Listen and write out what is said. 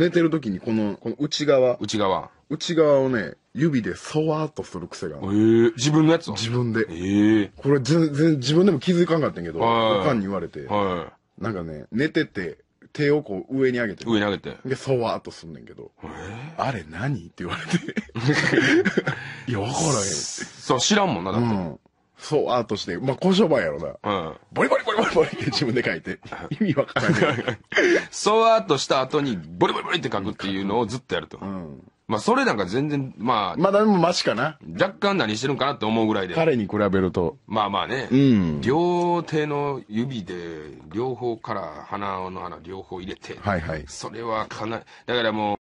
寝てる時にこの、この内側、内側。内側をね、指でそわっとする癖があええ自分のやつ自分で。えこれ全然自分でも気づかんかったんやけど、はいおかんに言われてははなんかね、寝てて、手をこう上に上げて上に上げて。で、そわっとすんねんけど、えあれ何って言われて。いや、分からへん。そう、知らんもんな、だって。ん。そう、アートして、まあ、小商売やろな。うん。ボリボリボリボリボリって自分で書いて。意味わからない。そうアートした後に、ボリボリボリって書くっていうのをずっとやると。うん。まあ、それなんか全然、まあ。まだでもマシかな。若干何してるんかなって思うぐらいで。彼に比べると。まあまあね。うん。両手の指で、両方から鼻の穴両方入れて。はいはい。それはかなり、だからもう、